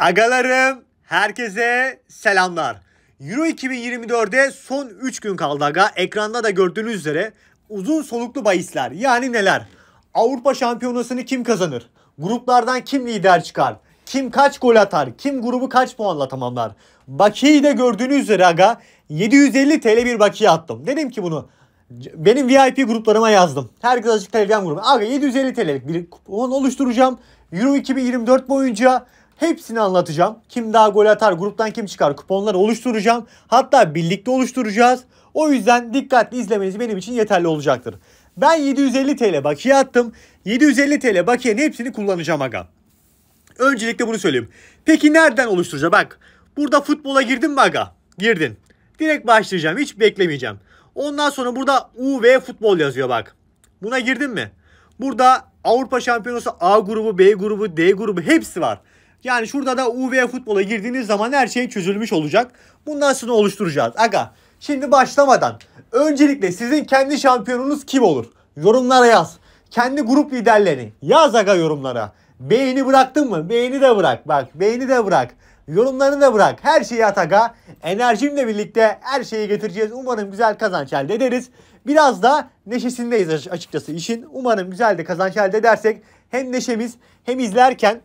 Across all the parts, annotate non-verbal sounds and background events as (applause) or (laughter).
Agalarım herkese selamlar. Euro 2024'de son 3 gün kaldı aga. Ekranda da gördüğünüz üzere uzun soluklu bahisler yani neler? Avrupa Şampiyonası'nı kim kazanır? Gruplardan kim lider çıkar? Kim kaç gol atar? Kim grubu kaç puanla tamamlar? Bakiyeyi de gördüğünüz üzere aga 750 TL bir bakiye attım. Dedim ki bunu benim VIP gruplarıma yazdım. Herkes açık Telegram grubu. Aga 750 TL'lik bir kupon oluşturacağım. Euro 2024 boyunca Hepsini anlatacağım. Kim daha gol atar, gruptan kim çıkar kuponları oluşturacağım. Hatta birlikte oluşturacağız. O yüzden dikkatli izlemeniz benim için yeterli olacaktır. Ben 750 TL bakiye attım. 750 TL bakiyenin hepsini kullanacağım aga. Öncelikle bunu söyleyeyim. Peki nereden oluşturacağım? Bak burada futbola girdin mi aga? Girdin. Direkt başlayacağım. Hiç beklemeyeceğim. Ondan sonra burada UV futbol yazıyor bak. Buna girdin mi? Burada Avrupa Şampiyonası A grubu, B grubu, D grubu hepsi var. Yani şurada da UV futbola girdiğiniz zaman her şey çözülmüş olacak. Bundan sonra oluşturacağız. Aga şimdi başlamadan öncelikle sizin kendi şampiyonunuz kim olur? Yorumlara yaz. Kendi grup liderlerini yaz aga yorumlara. Beğeni bıraktın mı? Beğeni de bırak. Bak beğeni de bırak. Yorumlarını da bırak. Her şeyi at aga. Enerjimle birlikte her şeyi getireceğiz. Umarım güzel kazanç elde ederiz. Biraz da neşesindeyiz açıkçası işin. Umarım güzel de kazanç elde edersek hem neşemiz hem izlerken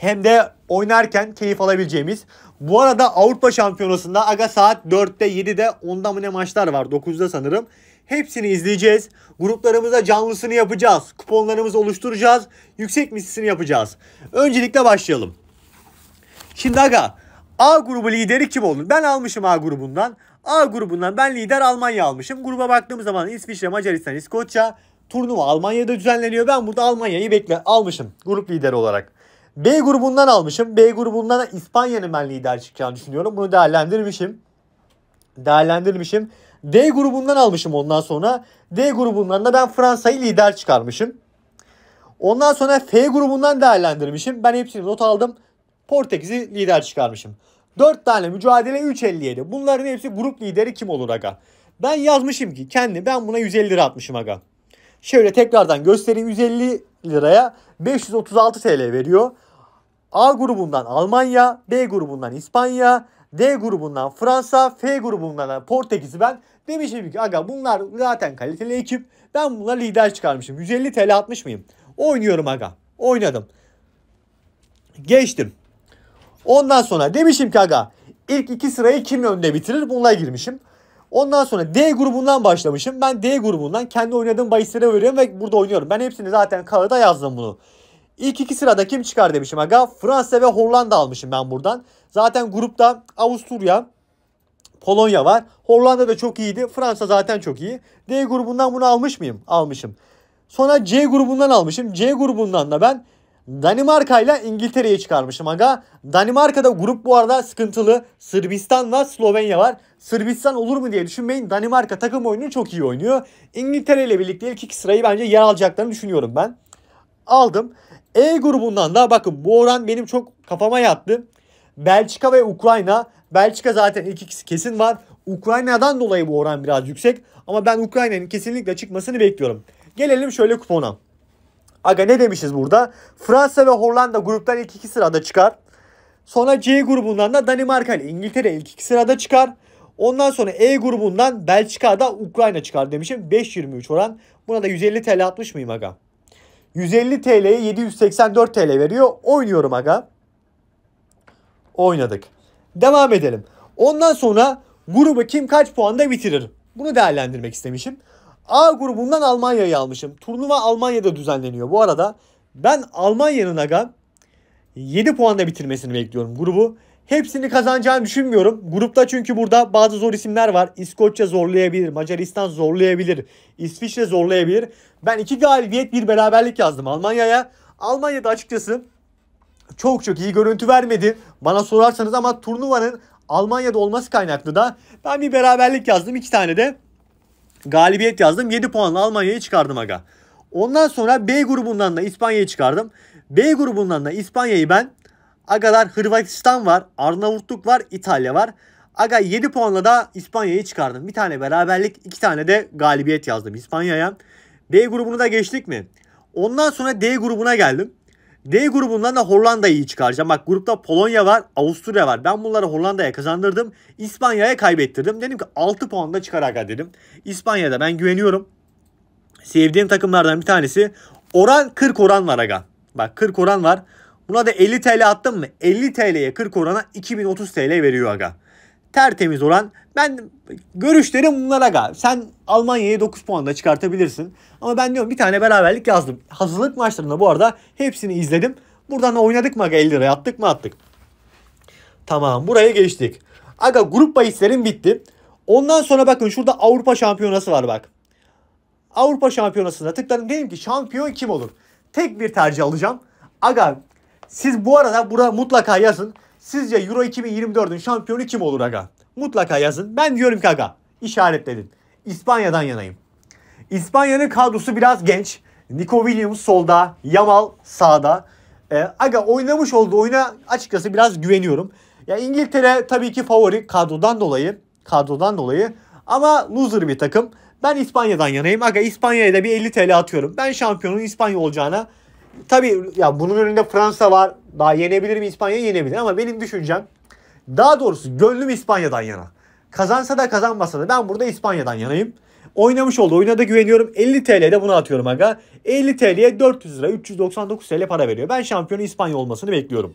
hem de oynarken keyif alabileceğimiz. Bu arada Avrupa Şampiyonası'nda aga saat 4'te 7'de onda mı ne maçlar var 9'da sanırım. Hepsini izleyeceğiz. Gruplarımıza canlısını yapacağız. Kuponlarımızı oluşturacağız. Yüksek mislisini yapacağız. Öncelikle başlayalım. Şimdi aga A grubu lideri kim olur? Ben almışım A grubundan. A grubundan ben lider Almanya almışım. Gruba baktığım zaman İsviçre, Macaristan, İskoçya. Turnuva Almanya'da düzenleniyor. Ben burada Almanya'yı bekle almışım grup lideri olarak. B grubundan almışım. B grubundan İspanya'nın ben lider çıkacağını düşünüyorum. Bunu değerlendirmişim. Değerlendirmişim. D grubundan almışım ondan sonra. D grubundan da ben Fransa'yı lider çıkarmışım. Ondan sonra F grubundan değerlendirmişim. Ben hepsini not aldım. Portekiz'i lider çıkarmışım. 4 tane mücadele 3.57. Bunların hepsi grup lideri kim olur aga? Ben yazmışım ki kendi ben buna 150 lira atmışım aga. Şöyle tekrardan göstereyim 150 liraya 536 TL veriyor. A grubundan Almanya, B grubundan İspanya, D grubundan Fransa, F grubundan Portekiz'i ben demişim ki aga bunlar zaten kaliteli ekip. Ben bunlar lider çıkarmışım. 150 TL atmış mıyım? Oynuyorum aga. Oynadım. Geçtim. Ondan sonra demişim ki aga ilk iki sırayı kim önde bitirir? Bununla girmişim. Ondan sonra D grubundan başlamışım. Ben D grubundan kendi oynadığım bahislere veriyorum ve burada oynuyorum. Ben hepsini zaten kağıda yazdım bunu. İlk iki sırada kim çıkar demişim aga. Fransa ve Hollanda almışım ben buradan. Zaten grupta Avusturya, Polonya var. Hollanda da çok iyiydi. Fransa zaten çok iyi. D grubundan bunu almış mıyım? Almışım. Sonra C grubundan almışım. C grubundan da ben Danimarka ile İngiltere'yi çıkarmışım aga. Danimarka'da grup bu arada sıkıntılı. Sırbistan Sırbistan'la Slovenya var. Sırbistan olur mu diye düşünmeyin. Danimarka takım oyunu çok iyi oynuyor. İngiltere ile birlikte ilk iki sırayı bence yer alacaklarını düşünüyorum ben. Aldım. E grubundan da bakın bu oran benim çok kafama yattı. Belçika ve Ukrayna. Belçika zaten ilk ikisi kesin var. Ukrayna'dan dolayı bu oran biraz yüksek. Ama ben Ukrayna'nın kesinlikle çıkmasını bekliyorum. Gelelim şöyle kupona. Aga ne demişiz burada? Fransa ve Hollanda gruptan ilk iki sırada çıkar. Sonra C grubundan da Danimarka ile İngiltere ilk iki sırada çıkar. Ondan sonra E grubundan Belçika'da Ukrayna çıkar demişim. 5.23 oran. Buna da 150 TL atmış mıyım aga? 150 TL'ye 784 TL veriyor. Oynuyorum aga. Oynadık. Devam edelim. Ondan sonra grubu kim kaç puanda bitirir? Bunu değerlendirmek istemişim. A grubundan Almanya'yı almışım. Turnuva Almanya'da düzenleniyor bu arada. Ben Almanya'nın aga 7 puanla bitirmesini bekliyorum grubu. Hepsini kazanacağını düşünmüyorum. Grupta çünkü burada bazı zor isimler var. İskoçya zorlayabilir, Macaristan zorlayabilir, İsviçre zorlayabilir. Ben iki galibiyet bir beraberlik yazdım Almanya'ya. Almanya'da açıkçası çok çok iyi görüntü vermedi bana sorarsanız ama turnuvanın Almanya'da olması kaynaklı da ben bir beraberlik yazdım iki tane de galibiyet yazdım. 7 puanla Almanya'yı çıkardım aga. Ondan sonra B grubundan da İspanya'yı çıkardım. B grubundan da İspanya'yı ben agalar Hırvatistan var, Arnavutluk var, İtalya var. Aga 7 puanla da İspanya'yı çıkardım. Bir tane beraberlik, iki tane de galibiyet yazdım İspanya'ya. B grubunu da geçtik mi? Ondan sonra D grubuna geldim. D grubundan da Hollanda'yı çıkaracağım. Bak grupta Polonya var, Avusturya var. Ben bunları Hollanda'ya kazandırdım. İspanya'ya kaybettirdim. Dedim ki 6 puan da çıkar aga dedim. İspanya'da ben güveniyorum. Sevdiğim takımlardan bir tanesi. Oran 40 oran var aga. Bak 40 oran var. Buna da 50 TL attım mı? 50 TL'ye 40 orana 2030 TL veriyor aga tertemiz olan. Ben görüşlerim bunlara gal. Sen Almanya'yı 9 puanla çıkartabilirsin. Ama ben diyorum bir tane beraberlik yazdım. Hazırlık maçlarında bu arada hepsini izledim. Buradan oynadık mı aga 50 lira attık mı attık. Tamam buraya geçtik. Aga grup bahislerim bitti. Ondan sonra bakın şurada Avrupa Şampiyonası var bak. Avrupa Şampiyonası'na tıkladım. Dedim ki şampiyon kim olur? Tek bir tercih alacağım. Aga siz bu arada burada mutlaka yazın. Sizce Euro 2024'ün şampiyonu kim olur aga? Mutlaka yazın. Ben diyorum ki aga işaretledin. İspanya'dan yanayım. İspanya'nın kadrosu biraz genç. Nico Williams solda, Yamal sağda. Ee, aga oynamış olduğu oyuna açıkçası biraz güveniyorum. Ya İngiltere tabii ki favori kadrodan dolayı, kadrodan dolayı ama loser bir takım. Ben İspanya'dan yanayım. Aga İspanya'ya da bir 50 TL atıyorum. Ben şampiyonun İspanya olacağına Tabii ya bunun önünde Fransa var, daha yenebilir mi İspanya? Yenebilir ama benim düşüncem daha doğrusu gönlüm İspanya'dan yana. Kazansa da kazanmasa da ben burada İspanya'dan yanayım. Oynamış oldu. Oyuna da güveniyorum. 50 TL'de bunu atıyorum aga. 50 TL'ye 400 lira 399 TL para veriyor. Ben şampiyonu İspanya olmasını bekliyorum.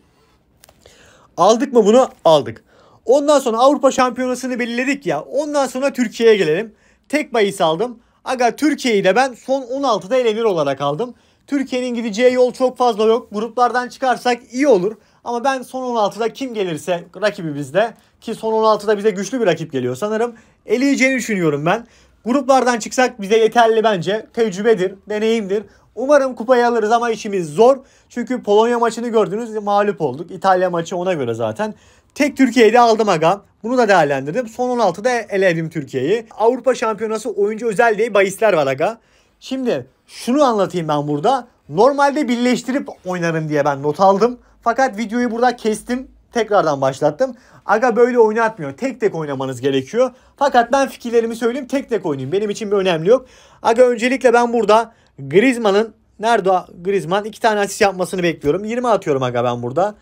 Aldık mı bunu? Aldık. Ondan sonra Avrupa Şampiyonası'nı belirledik ya. Ondan sonra Türkiye'ye gelelim. Tek bayis aldım. Aga Türkiye'yi de ben son 16'da elenir olarak aldım. Türkiye'nin gideceği yol çok fazla yok. Gruplardan çıkarsak iyi olur. Ama ben son 16'da kim gelirse rakibi bizde ki son 16'da bize güçlü bir rakip geliyor sanırım. Eleyeceğini düşünüyorum ben. Gruplardan çıksak bize yeterli bence. Tecrübedir, deneyimdir. Umarım kupayı alırız ama işimiz zor. Çünkü Polonya maçını gördünüz mağlup olduk. İtalya maçı ona göre zaten. Tek Türkiye'de aldım aga. Bunu da değerlendirdim. Son 16'da eledim Türkiye'yi. Avrupa Şampiyonası oyuncu özel diye bahisler var aga. Şimdi şunu anlatayım ben burada. Normalde birleştirip oynarım diye ben not aldım. Fakat videoyu burada kestim. Tekrardan başlattım. Aga böyle oynatmıyor. Tek tek oynamanız gerekiyor. Fakat ben fikirlerimi söyleyeyim tek tek oynayayım. Benim için bir önemli yok. Aga öncelikle ben burada Griezmann'ın nerede Griezmann? iki tane asist yapmasını bekliyorum. 20 atıyorum aga ben burada.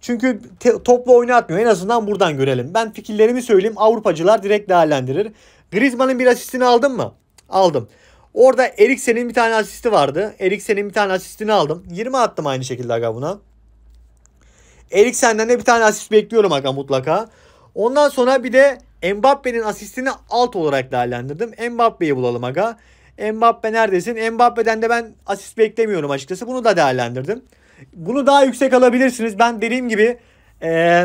Çünkü te- topla oynatmıyor. En azından buradan görelim. Ben fikirlerimi söyleyeyim. Avrupacılar direkt değerlendirir. Griezmann'ın bir asistini aldın mı? Aldım. Orada Eriksen'in bir tane asisti vardı. Eriksen'in bir tane asistini aldım. 20 attım aynı şekilde aga buna. Eriksen'den de bir tane asist bekliyorum aga mutlaka. Ondan sonra bir de Mbappe'nin asistini alt olarak değerlendirdim. Mbappe'yi bulalım aga. Mbappe neredesin? Mbappe'den de ben asist beklemiyorum açıkçası. Bunu da değerlendirdim. Bunu daha yüksek alabilirsiniz. Ben dediğim gibi ee,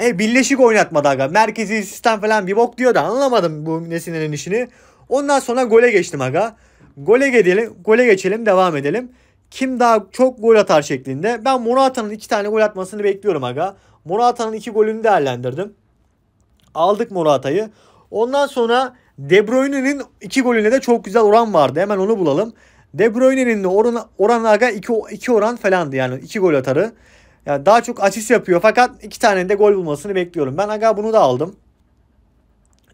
e, birleşik oynatmadı aga. Merkezi sistem falan bir bok diyor da anlamadım bu Nesine'nin işini. Ondan sonra gole geçtim aga. Gole gidelim, gole geçelim, devam edelim. Kim daha çok gol atar şeklinde. Ben Morata'nın iki tane gol atmasını bekliyorum aga. Morata'nın iki golünü değerlendirdim. Aldık Morata'yı. Ondan sonra De Bruyne'nin iki golüne de çok güzel oran vardı. Hemen onu bulalım. De Bruyne'nin de oran oranı aga iki oran falandı yani iki gol atarı. Yani daha çok asist yapıyor fakat iki tane de gol bulmasını bekliyorum. Ben aga bunu da aldım.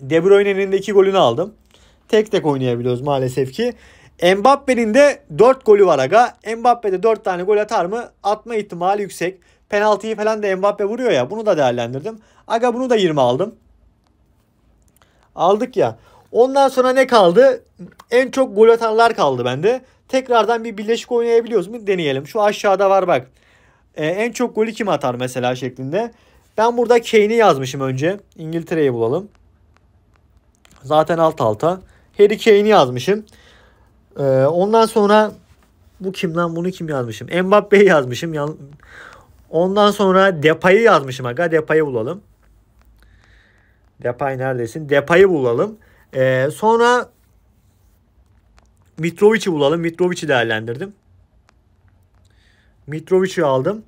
De Bruyne'nin de iki golünü aldım tek tek oynayabiliyoruz maalesef ki. Mbappe'nin de 4 golü var aga. Mbappe de 4 tane gol atar mı? Atma ihtimali yüksek. Penaltıyı falan da Mbappe vuruyor ya. Bunu da değerlendirdim. Aga bunu da 20 aldım. Aldık ya. Ondan sonra ne kaldı? En çok gol atanlar kaldı bende. Tekrardan bir birleşik oynayabiliyoruz mu? Deneyelim. Şu aşağıda var bak. Ee, en çok golü kim atar mesela şeklinde. Ben burada Kane'i yazmışım önce. İngiltere'yi bulalım. Zaten alt alta. Harry Kane'i yazmışım. Ee, ondan sonra bu kim lan bunu kim yazmışım? Mbappe'yi yazmışım. Ondan sonra Depay'ı yazmışım. Aga Depay'ı bulalım. Depay neredesin? Depay'ı bulalım. Ee, sonra Mitrovic'i bulalım. Mitrovic'i değerlendirdim. Mitrovic'i aldım.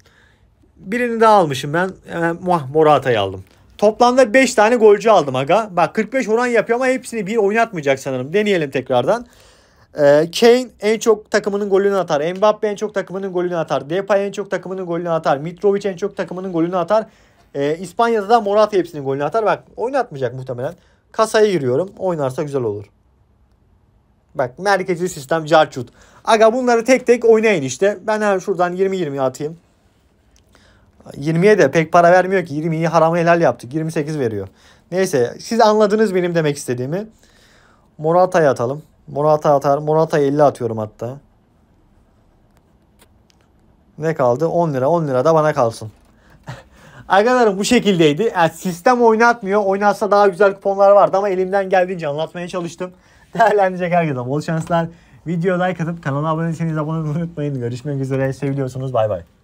Birini daha almışım ben. Hemen Morata'yı aldım. Toplamda 5 tane golcü aldım aga. Bak 45 oran yapıyor ama hepsini bir oynatmayacak sanırım. Deneyelim tekrardan. Ee, Kane en çok takımının golünü atar. Mbappe en çok takımının golünü atar. Depay en çok takımının golünü atar. Mitrovic en çok takımının golünü atar. Ee, İspanya'da da Morata hepsinin golünü atar. Bak oynatmayacak muhtemelen. Kasaya giriyorum. Oynarsa güzel olur. Bak merkezi sistem carçut. Aga bunları tek tek oynayın işte. Ben hemen şuradan 20-20 atayım. 20'ye de pek para vermiyor ki. 20'yi harama helal yaptık. 28 veriyor. Neyse siz anladınız benim demek istediğimi. Morata'ya atalım. Morata atar. Morata'ya 50 atıyorum hatta. Ne kaldı? 10 lira. 10 lira da bana kalsın. (laughs) Arkadaşlarım bu şekildeydi. Yani sistem oynatmıyor. Oynatsa daha güzel kuponlar vardı ama elimden geldiğince anlatmaya çalıştım. (laughs) Değerlendirecek herkese bol şanslar. Videoya like atıp kanala abone değilseniz abone olmayı unutmayın. Görüşmek üzere. seviyorsunuz. Bay bay.